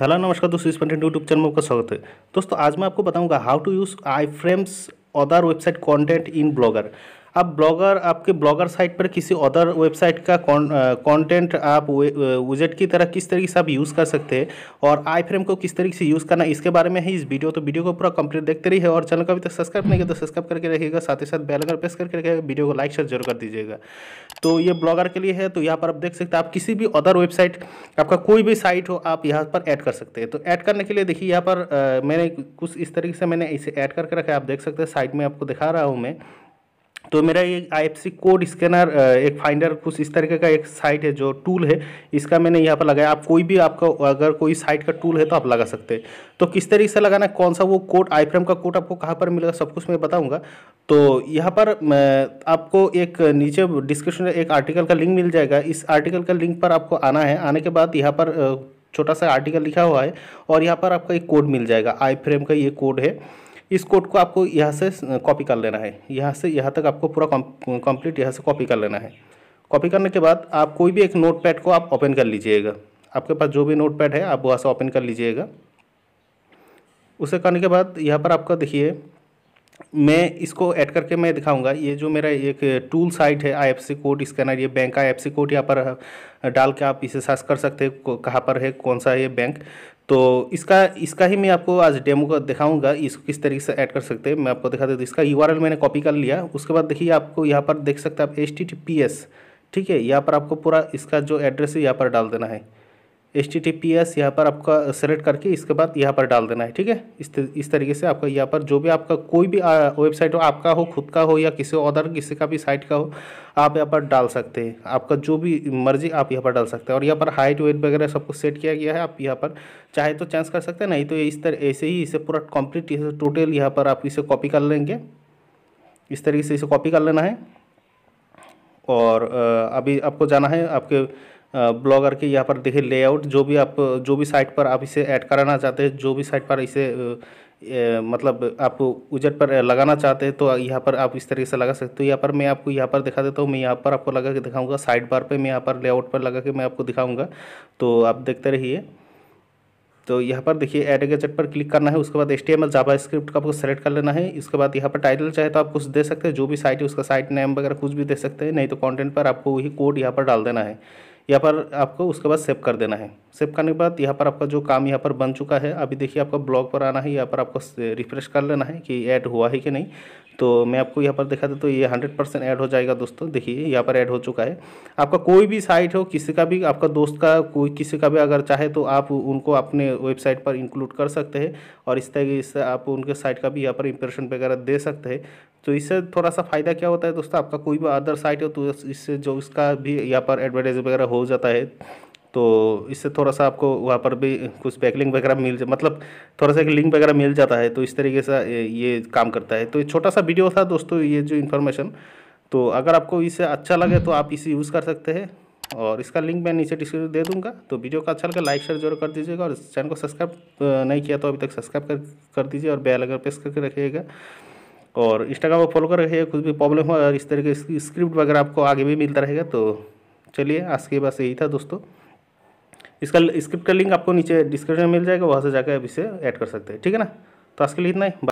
hello नमस्कार दोस्तों स्पेंटेंट YouTube channel में आपका स्वागत है दोस्तों आज मैं आपको बताऊंगा how to use iframes other website content in Blogger आप ब्लॉगर आपके ब्लॉगर साइट पर किसी अदर वेबसाइट का कंटेंट आप विजेट की तरह किस तरीके से आप यूज़ कर सकते हैं और आई फ्रेम को किस तरीके से यूज़ करना इसके बारे में है इस वीडियो तो वीडियो को पूरा कंप्लीट देखते रहिए और चैनल का अभी तक सब्सक्राइब नहीं किया तो सब्सक्राइब करके रखिएगा साथ ही साथ बैल अगर प्रेस करके रखिएगा वीडियो को लाइक शेयर जरूर कर दीजिएगा तो ये ब्लॉगर के लिए है तो यहाँ पर आप देख सकते हैं आप किसी भी अदर वेबसाइट आपका कोई भी साइट हो आप यहाँ पर ऐड कर सकते हैं तो ऐड करने के लिए देखिए यहाँ पर मैंने कुछ इस तरीके से मैंने इसे ऐड करके रखा है आप देख सकते हैं साइट में आपको दिखा रहा हूँ मैं तो मेरा ये आई कोड स्कैनर एक फाइंडर कुछ इस तरीके का एक साइट है जो टूल है इसका मैंने यहाँ पर लगाया आप कोई भी आपका अगर कोई साइट का टूल है तो आप लगा सकते हैं तो किस तरीके से लगाना है कौन सा वो कोड आई फ्रेम का कोड आपको कहाँ पर मिलेगा सब कुछ मैं बताऊँगा तो यहाँ पर आपको एक नीचे डिस्क्रिप्शन में एक आर्टिकल का लिंक मिल जाएगा इस आर्टिकल का लिंक पर आपको आना है आने के बाद यहाँ पर छोटा सा आर्टिकल लिखा हुआ है और यहाँ पर आपका एक कोड मिल जाएगा आई फ्रेम का ये कोड है इस कोड को आपको यहाँ से कॉपी कर लेना है यहाँ से यहाँ तक आपको पूरा कंप्लीट यहाँ से कॉपी कर लेना है कॉपी करने के बाद आप कोई भी एक नोट पैड को आप ओपन कर लीजिएगा आपके पास जो भी नोट पैड है आप वहाँ से ओपन कर लीजिएगा उसे करने के बाद यहाँ पर आपका देखिए मैं इसको ऐड करके मैं दिखाऊंगा ये जो मेरा एक टूल साइट है आईएफसी कोड स्कैनर ये बैंक का आईएफसी कोड यहाँ पर डाल के आप इसे सर्च कर सकते हैं कहाँ पर है कौन सा ये बैंक तो इसका इसका ही मैं आपको आज डेमो का दिखाऊंगा इसको किस तरीके से ऐड कर सकते हैं मैं आपको दिखा देता इसका यू मैंने कॉपी कर लिया उसके बाद देखिए आपको यहाँ पर देख सकते हैं आप एच ठीक है यहाँ पर आपको पूरा इसका जो एड्रेस है यहाँ पर डाल देना है S T T P S यहाँ पर आपका सेलेक्ट करके इसके बाद यहाँ पर डाल देना है ठीक है इस इस तरीके से आपका यहाँ पर जो भी आपका कोई भी वेबसाइट हो आपका हो खुद का हो या किसी और किसी का भी साइट का हो आप यहाँ पर डाल सकते हैं आपका जो भी मर्जी आप यहाँ पर डाल सकते हैं और यहाँ पर हाइट वेट वगैरह सब कुछ सेट किया गया है आप यहाँ पर चाहे तो चेंज कर सकते हैं नहीं तो इस तरह ऐसे ही इसे पूरा कम्प्लीट टोटल यहाँ पर आप इसे कॉपी कर लेंगे इस तरीके से इसे कॉपी कर लेना है और अभी आपको जाना है आपके ब्लॉगर के यहाँ पर देखिए लेआउट जो भी आप जो भी साइट पर आप इसे ऐड कराना चाहते हैं जो भी साइट पर इसे ए, मतलब आप उजट पर लगाना चाहते हैं तो यहाँ पर आप इस तरीके से लगा सकते हो यहाँ पर मैं आपको यहाँ पर दिखा देता हूँ मैं यहाँ पर आपको लगा के दिखाऊंगा साइड बार पे मैं यहाँ पर लेआउट पर लगा के मैं आपको दिखाऊंगा तो आप देखते रहिए तो यहाँ पर देखिए एड गैजेट पर क्लिक करना है उसके बाद S T M L JavaScript का आपको सेलेक्ट कर लेना है इसके बाद यहाँ पर टाइटल चाहे तो आप कुछ दे सकते हैं जो भी साइट है उसका साइट नेम वगैरह कुछ भी दे सकते हैं नहीं तो कॉन्टेंट पर आपको वही कोड यहाँ पर डाल देना है यहाँ पर आपको उसके बाद सेव कर देना है सेव करने के बाद यहाँ पर आपका जो काम यहाँ पर बन चुका है अभी देखिए आपका ब्लॉग पर आना है यहाँ पर आपको रिफ्रेश कर लेना है कि ऐड हुआ है कि नहीं तो मैं आपको यहाँ पर दिखा देता तो ये हंड्रेड परसेंट ऐड हो जाएगा दोस्तों देखिए यहाँ पर ऐड हो चुका है आपका कोई भी साइट हो किसी का भी आपका दोस्त का कोई किसी का भी अगर चाहे तो आप उनको अपने वेबसाइट पर इंक्लूड कर सकते हैं और इस तरह से आप उनके साइट का भी यहाँ पर इंप्रेशन वगैरह दे सकते हैं तो इससे थोड़ा सा फ़ायदा क्या होता है दोस्तों आपका कोई भी अदर साइट हो तो इससे जो इसका भी यहाँ पर एडवर्टाइज वगैरह हो जाता है तो इससे थोड़ा सा आपको वहाँ पर भी कुछ बैकलिंग वगैरह मिल मतलब थोड़ा सा एक लिंक वगैरह मिल जाता है तो इस तरीके से ये काम करता है तो ये छोटा सा वीडियो था दोस्तों ये जो इन्फॉर्मेशन तो अगर आपको इसे अच्छा लगे तो आप इसे यूज़ कर सकते हैं और इसका लिंक मैं नीचे डिस्क्रिप्शन दे दूंगा तो वीडियो का अच्छा लगे लाइक शेयर जरूर कर दीजिएगा और चैनल को सब्सक्राइब नहीं किया तो अभी तक सब्सक्राइब कर कर दीजिए और बेल अगर प्रेस करके रखिएगा और इंस्टाग्राम पर फॉलो कर रखिए कुछ भी प्रॉब्लम हो और इस तरह के स्क्रिप्ट वगैरह आपको आगे भी मिलता रहेगा तो चलिए आज के बस यही था दोस्तों इसका स्क्रिप्ट का लिंक आपको नीचे डिस्क्रिप्शन में मिल जाएगा वहाँ से जाकर आप इसे ऐड कर सकते हैं ठीक है ना तो आज के लिए इतना ही